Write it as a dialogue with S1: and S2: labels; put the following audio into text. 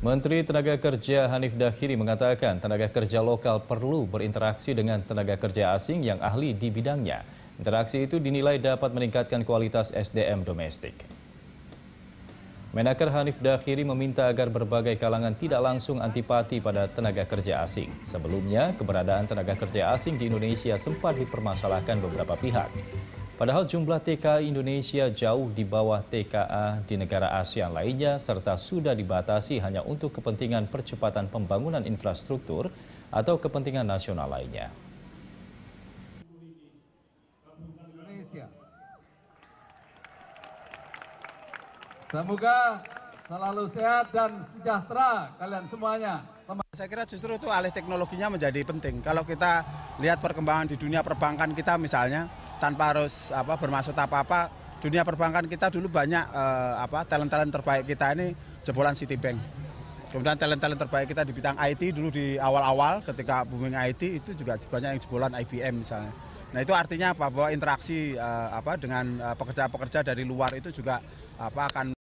S1: Menteri Tenaga Kerja Hanif Dahiri mengatakan tenaga kerja lokal perlu berinteraksi dengan tenaga kerja asing yang ahli di bidangnya. Interaksi itu dinilai dapat meningkatkan kualitas SDM domestik. Menaker Hanif Dahiri meminta agar berbagai kalangan tidak langsung antipati pada tenaga kerja asing. Sebelumnya, keberadaan tenaga kerja asing di Indonesia sempat dipermasalahkan beberapa pihak. Padahal jumlah TKA Indonesia jauh di bawah TKA di negara ASEAN lainnya serta sudah dibatasi hanya untuk kepentingan percepatan pembangunan infrastruktur atau kepentingan nasional lainnya. Semoga selalu sehat dan
S2: sejahtera kalian semuanya. Saya kira justru itu alih teknologinya menjadi penting. Kalau kita lihat perkembangan di dunia perbankan kita misalnya, tanpa harus apa bermaksud apa-apa dunia perbankan kita dulu banyak eh, apa talent-talent terbaik kita ini jebolan Citibank. Kemudian talent-talent terbaik kita di bidang IT dulu di awal-awal ketika booming IT itu juga banyak yang jebolan IBM misalnya. Nah itu artinya apa bahwa interaksi eh, apa dengan eh, pekerja-pekerja dari luar itu juga apa akan